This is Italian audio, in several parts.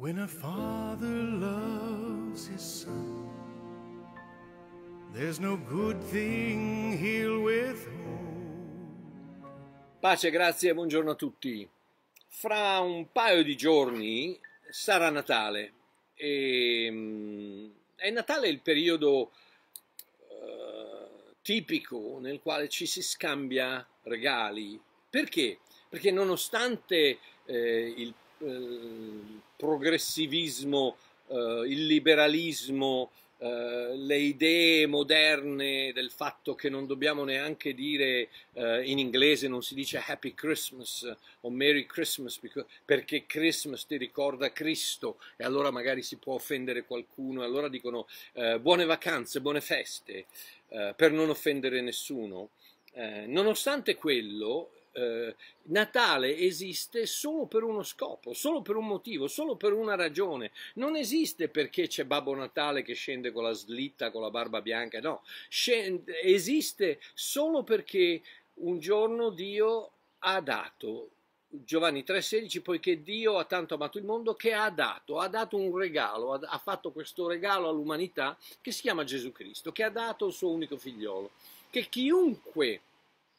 When a father loves his son, there's no good thing he'll withhold. Pace, grazie e buongiorno a tutti. Fra un paio di giorni sarà Natale. E, mm, è Natale il periodo eh, tipico nel quale ci si scambia regali. Perché? Perché nonostante eh, il Ehm, progressivismo, eh, il liberalismo, eh, le idee moderne del fatto che non dobbiamo neanche dire eh, in inglese non si dice Happy Christmas o Merry Christmas perché Christmas ti ricorda Cristo e allora magari si può offendere qualcuno e allora dicono buone vacanze, buone feste per non offendere nessuno. nonostante quello, eh, Natale esiste solo per uno scopo, solo per un motivo, solo per una ragione. Non esiste perché c'è Babbo Natale che scende con la slitta, con la barba bianca, no. Scende, esiste solo perché un giorno Dio ha dato Giovanni 3,16, poiché Dio ha tanto amato il mondo che ha dato, ha dato un regalo, ha fatto questo regalo all'umanità che si chiama Gesù Cristo, che ha dato il suo unico figliolo, che chiunque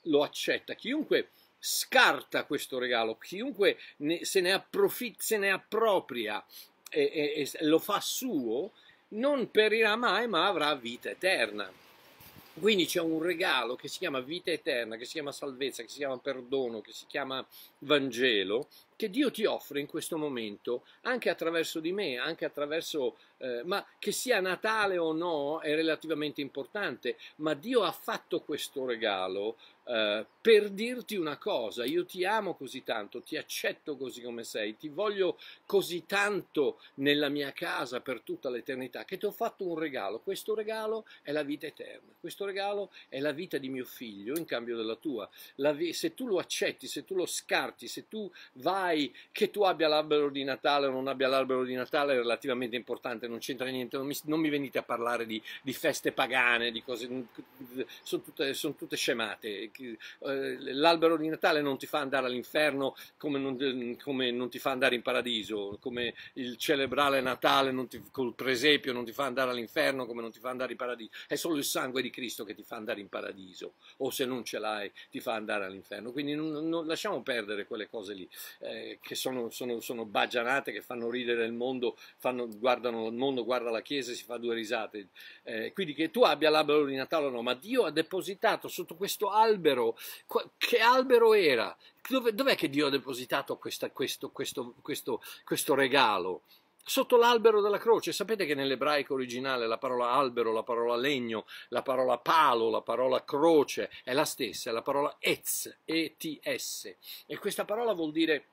lo accetta, chiunque scarta questo regalo, chiunque ne, se, ne approfitta, se ne appropria e, e, e lo fa suo, non perirà mai ma avrà vita eterna. Quindi c'è un regalo che si chiama vita eterna, che si chiama salvezza, che si chiama perdono, che si chiama Vangelo, che Dio ti offre in questo momento, anche attraverso di me, anche attraverso, eh, ma che sia Natale o no è relativamente importante, ma Dio ha fatto questo regalo eh, per dirti una cosa, io ti amo così tanto, ti accetto così come sei, ti voglio così tanto nella mia casa per tutta l'eternità, che ti ho fatto un regalo, questo regalo è la vita eterna, questo regalo è la vita di mio figlio in cambio della tua, la, se tu lo accetti, se tu lo scarti, se tu vai sai che tu abbia l'albero di Natale o non abbia l'albero di Natale è relativamente importante, non c'entra niente, non mi, non mi venite a parlare di, di, feste pagane, di cose, sono tutte, sono tutte scemate. Eh, l'albero di Natale non ti fa andare all'inferno come non, come non ti fa andare in paradiso, come il celebrare Natale ti, col presepio non ti fa andare all'inferno come non ti fa andare in paradiso, è solo il sangue di Cristo che ti fa andare in paradiso o se non ce l'hai ti fa andare all'inferno, quindi non, non lasciamo perdere quelle cose lì. Eh, che sono, sono, sono, bagianate, che fanno ridere il mondo, fanno, guardano il mondo, guarda la Chiesa e si fa due risate. Eh, quindi che tu abbia l'albero di Natale o no, ma Dio ha depositato sotto questo albero, che albero era? Dove, dov'è che Dio ha depositato questa, questo, questo, questo, questo regalo? sotto l'albero della croce. Sapete che nell'ebraico originale la parola albero, la parola legno, la parola palo, la parola croce è la stessa, è la parola ets, E-T-S. E questa parola vuol dire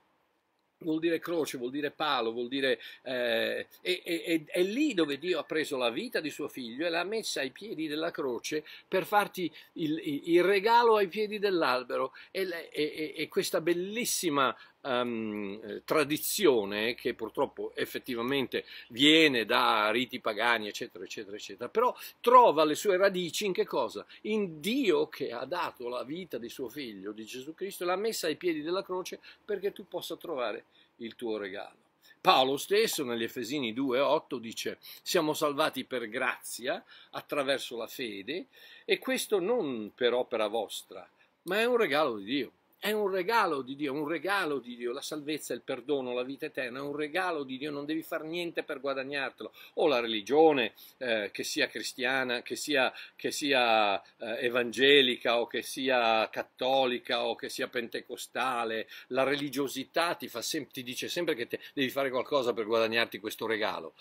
vuol dire croce, vuol dire palo, vuol dire... Eh, è, è, è, lì dove Dio ha preso la vita di suo figlio e l'ha messa ai piedi della croce per farti il, il regalo ai piedi dell'albero e, e, e questa bellissima um, tradizione che purtroppo effettivamente viene da riti pagani, eccetera, eccetera, eccetera, però trova le sue radici in che cosa? In Dio che ha dato la vita di suo figlio, di Gesù Cristo, l'ha messa ai piedi della croce perché tu possa trovare il tuo regalo. Paolo stesso negli Efesini 2:8 dice siamo salvati per grazia attraverso la fede e questo non per opera vostra, ma è un regalo di Dio. È un regalo di Dio, un regalo di Dio, la salvezza, il perdono, la vita eterna, è un regalo di Dio, non devi fare niente per guadagnartelo. O la religione, eh, che sia cristiana, che sia, che sia eh, evangelica o che sia cattolica o che sia pentecostale, la religiosità ti, sem- ti dice sempre che te- devi fare qualcosa per guadagnarti questo regalo.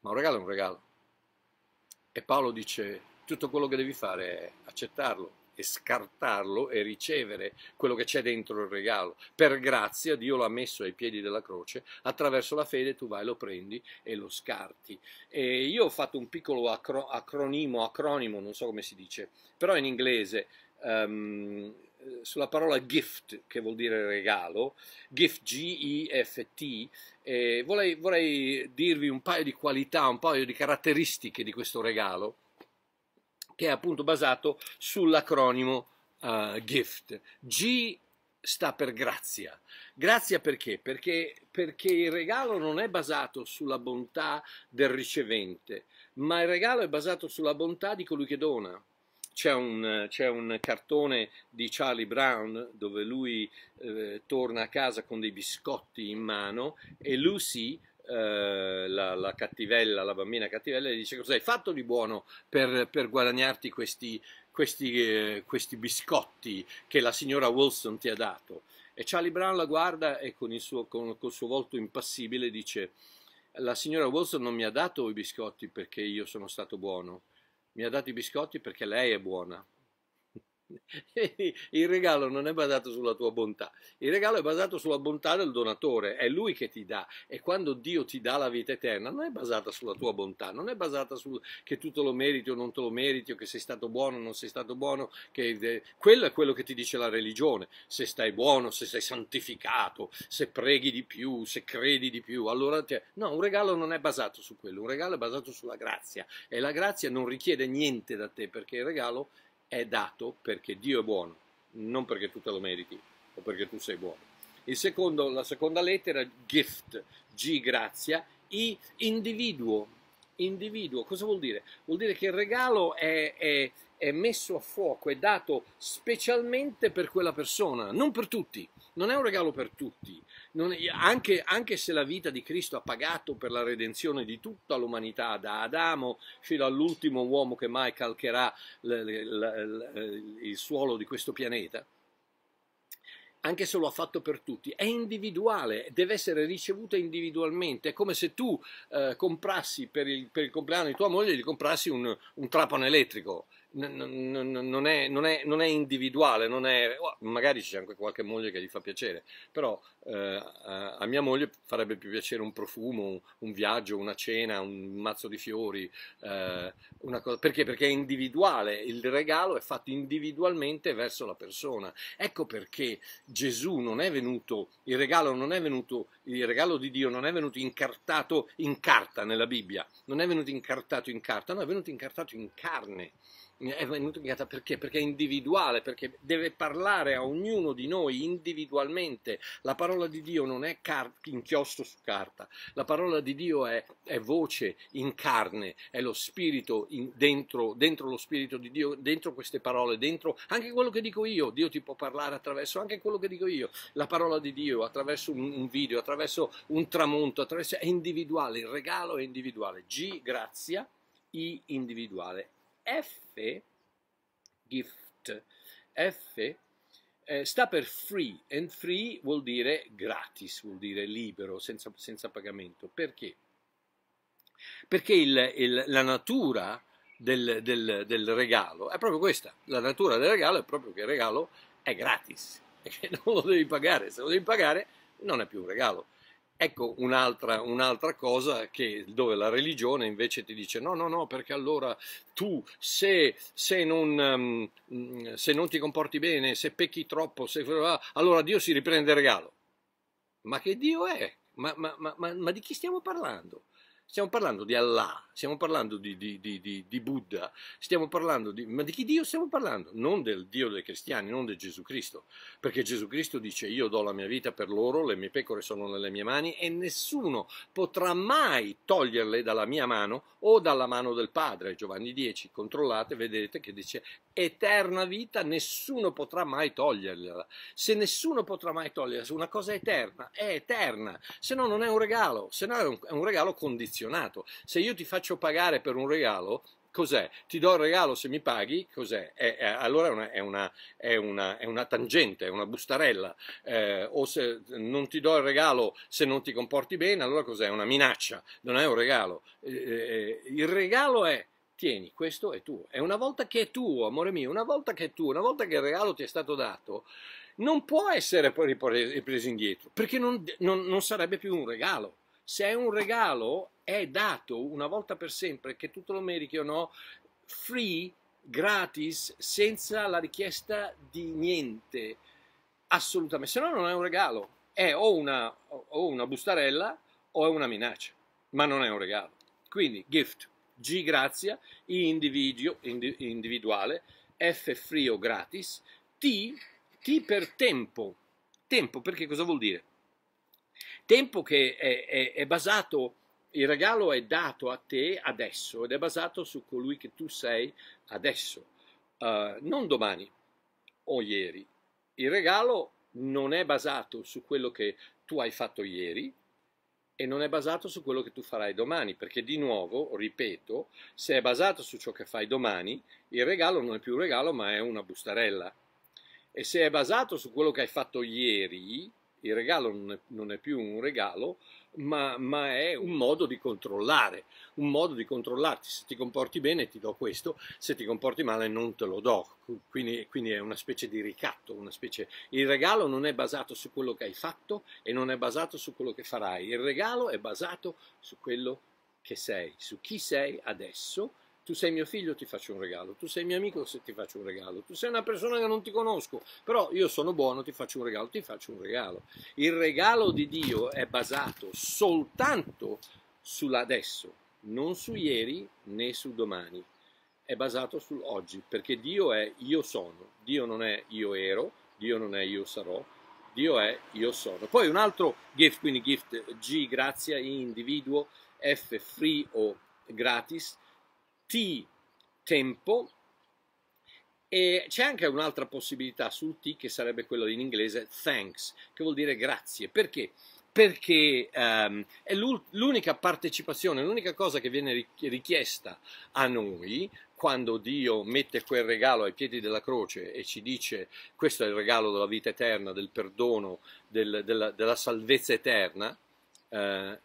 Ma un regalo è un regalo. E Paolo dice, tutto quello che devi fare è accettarlo, e scartarlo e ricevere quello che c'è dentro il regalo. Per grazia Dio l'ha messo ai piedi della croce, attraverso la fede tu vai, lo prendi e lo scarti. E io ho fatto un piccolo acro- acronimo, acronimo, non so come si dice, però in inglese um, sulla parola gift, che vuol dire regalo, gift G-I-F-T, eh, vorrei, vorrei dirvi un paio di qualità, un paio di caratteristiche di questo regalo che è appunto basato sull'acronimo uh, GIFT. G sta per grazia. Grazia perché? perché? Perché il regalo non è basato sulla bontà del ricevente, ma il regalo è basato sulla bontà di colui che dona. C'è un, un, cartone di Charlie Brown dove lui eh, torna a casa con dei biscotti in mano e Lucy eh, la, la, cattivella, la bambina cattivella, gli dice cosa hai fatto di buono per, per guadagnarti questi, questi, eh, questi, biscotti che la signora Wilson ti ha dato. E Charlie Brown la guarda e con il suo, con, col suo volto impassibile dice la signora Wilson non mi ha dato i biscotti perché io sono stato buono, mi ha dato i biscotti perché lei è buona il regalo non è basato sulla tua bontà, il regalo è basato sulla bontà del donatore, è lui che ti dà e quando Dio ti dà la vita eterna non è basata sulla tua bontà, non è basata sul che tu te lo meriti o non te lo meriti o che sei stato buono o non sei stato buono, che, eh, quello è quello che ti dice la religione, se stai buono, se sei santificato, se preghi di più, se credi di più, allora ti... no, un regalo non è basato su quello, un regalo è basato sulla grazia e la grazia non richiede niente da te perché il regalo è dato perché Dio è buono, non perché tu te lo meriti o perché tu sei buono. Secondo, la seconda lettera, gift, G grazia, I individuo. Individuo, cosa vuol dire? Vuol dire che il regalo è, è, è messo a fuoco, è dato specialmente per quella persona, non per tutti. Non è un regalo per tutti, è, anche, anche, se la vita di Cristo ha pagato per la redenzione di tutta l'umanità, da Adamo fino all'ultimo uomo che mai calcherà l, l, l, il suolo di questo pianeta, anche se lo ha fatto per tutti, è individuale, deve essere ricevuta individualmente. È come se tu eh, comprassi per il, per il, compleanno di tua moglie, gli comprassi un, un trapano elettrico non è, non, è, non è, individuale, non è, oh, magari c'è anche qualche moglie che gli fa piacere, però eh, a, mia moglie farebbe più piacere un profumo, un, viaggio, una cena, un mazzo di fiori, eh, cosa, perché? Perché è individuale, il regalo è fatto individualmente verso la persona. Ecco perché Gesù non è venuto, il regalo non è venuto, il regalo di Dio non è venuto incartato in carta nella Bibbia, non è venuto incartato in carta, no, è venuto incartato in carne è venuto in casa perché? Perché è individuale, perché deve parlare a ognuno di noi individualmente. La parola di Dio non è car- inchiostro su carta, la parola di Dio è, è voce in carne, è lo spirito in, dentro, dentro lo spirito di Dio, dentro queste parole, dentro anche quello che dico io. Dio ti può parlare attraverso anche quello che dico io, la parola di Dio, attraverso un, un video, attraverso un tramonto, attraverso, è individuale, il regalo è individuale. G, grazia, I, individuale. F, gift, F eh, sta per free, and free vuol dire gratis, vuol dire libero, senza, senza pagamento. Perché? Perché il, il, la natura del, del, del, regalo è proprio questa, la natura del regalo è proprio che il regalo è gratis, e che non lo devi pagare, se lo devi pagare non è più un regalo. Ecco un'altra, un'altra, cosa che, dove la religione invece ti dice no, no, no, perché allora tu se, se, non, ehm, mhmm, se non, ti comporti bene, se pecchi troppo, se, allora Dio si riprende il regalo. Ma che Dio è? Ma, ma, ma, ma di chi stiamo parlando? Stiamo parlando di Allah, stiamo parlando di, di, di, di Buddha, stiamo parlando di... Ma di chi Dio stiamo parlando? Non del Dio dei cristiani, non di Gesù Cristo, perché Gesù Cristo dice io do la mia vita per loro, le mie pecore sono nelle mie mani e nessuno potrà mai toglierle dalla mia mano o dalla mano del Padre. Giovanni 10, controllate, vedete che dice eterna vita, nessuno potrà mai togliergliela. Se nessuno potrà mai toglierla, una cosa è eterna è eterna, se no non è un regalo, se no è un, è un regalo condizionato affezionato. Se io ti faccio pagare per un regalo, cos'è? Ti do il regalo se mi paghi, cos'è? È, è, allora è una, una, una, è una, tangente, è una bustarella, eh, o se non ti do il regalo se non ti comporti bene, allora cos'è? È una minaccia, non è un regalo. Eh, eh, il regalo è tieni, questo è tuo. E una volta che è tuo, amore mio, una volta che è tuo, una volta che il regalo ti è stato dato, non può essere poi ripreso indietro, perché non, non, non sarebbe più un regalo. Se è un regalo, è dato una volta per sempre, che tu te lo meriti o no, free, gratis, senza la richiesta di niente, assolutamente. Se no non è un regalo, è o una, o una bustarella o è una minaccia, ma non è un regalo. Quindi gift, G grazia, I individuo, indiv individuale, F free o gratis, T, T per tempo. Tempo perché cosa vuol dire? tempo che è, è, è basato, il regalo è dato a te adesso ed è basato su colui che tu sei adesso, uh, non domani o ieri. Il regalo non è basato su quello che tu hai fatto ieri, e non è basato su quello che tu farai domani, perché di nuovo, ripeto, se è basato su ciò che fai domani, il regalo non è più un regalo ma è una bustarella. E se è basato su quello che hai fatto ieri, il regalo non è, non è più un regalo, ma, ma, è un modo di controllare, un modo di controllarti. Se ti comporti bene ti do questo, se ti comporti male non te lo do. Quindi, quindi è una specie di ricatto, una specie... Il regalo non è basato su quello che hai fatto e non è basato su quello che farai. Il regalo è basato su quello che sei, su chi sei adesso tu sei mio figlio, ti faccio un regalo, tu sei mio amico, se ti faccio un regalo, tu sei una persona che non ti conosco, però io sono buono, ti faccio un regalo, ti faccio un regalo. Il regalo di Dio è basato soltanto sull'adesso, non su ieri né su domani, è basato sull'oggi, perché Dio è io sono, Dio non è io ero, Dio non è io sarò, Dio è io sono. Poi un altro gift, quindi gift G, grazia, individuo, F, free o gratis, T tempo e c'è anche un'altra possibilità sul T che sarebbe quella in inglese thanks, che vuol dire grazie. Perché? Perché um, è l'unica partecipazione, l'unica cosa che viene richiesta a noi quando Dio mette quel regalo ai piedi della croce e ci dice questo è il regalo della vita eterna, del perdono, del, della, della, salvezza eterna, uh,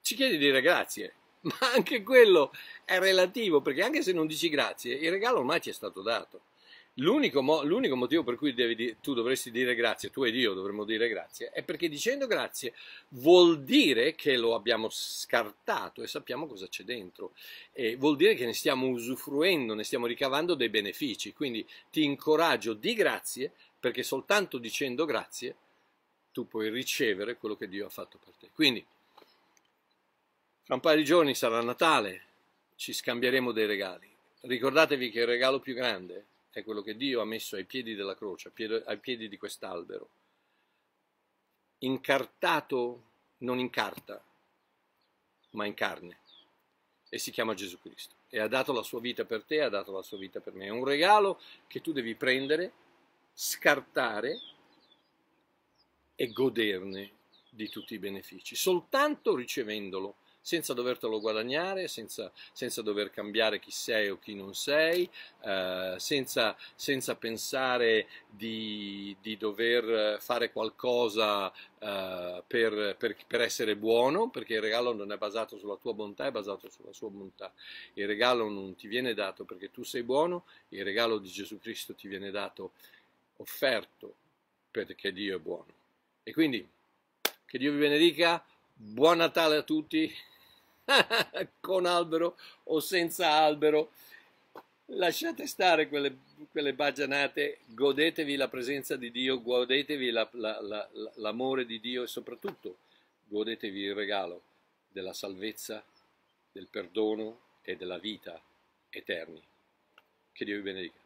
ci chiede di dire grazie, ma anche quello è relativo, perché anche se non dici grazie, il regalo ormai ti è stato dato. L'unico, mo- l'unico motivo per cui di- tu dovresti dire grazie, tu ed io dovremmo dire grazie, è perché dicendo grazie vuol dire che lo abbiamo scartato e sappiamo cosa c'è dentro, e vuol dire che ne stiamo usufruendo, ne stiamo ricavando dei benefici. Quindi ti incoraggio di grazie perché soltanto dicendo grazie tu puoi ricevere quello che Dio ha fatto per te. Quindi, fra un paio di giorni sarà Natale, ci scambieremo dei regali. Ricordatevi che il regalo più grande è quello che Dio ha messo ai piedi della croce, ai piedi di quest'albero. Incartato non in carta, ma in carne. E si chiama Gesù Cristo. E ha dato la sua vita per te, ha dato la sua vita per me. È un regalo che tu devi prendere, scartare e goderne di tutti i benefici, soltanto ricevendolo senza dovertelo guadagnare, senza, senza dover cambiare chi sei o chi non sei, eh, senza, senza, pensare di, di, dover fare qualcosa eh, per, per, per, essere buono, perché il regalo non è basato sulla tua bontà, è basato sulla sua bontà. Il regalo non ti viene dato perché tu sei buono, il regalo di Gesù Cristo ti viene dato offerto perché Dio è buono. E quindi che Dio vi benedica. Buon Natale a tutti, con albero o senza albero. Lasciate stare quelle, quelle bagianate, godetevi la presenza di Dio, godetevi l'amore la, la, la, di Dio e soprattutto godetevi il regalo della salvezza, del perdono e della vita eterni. Che Dio vi benedica.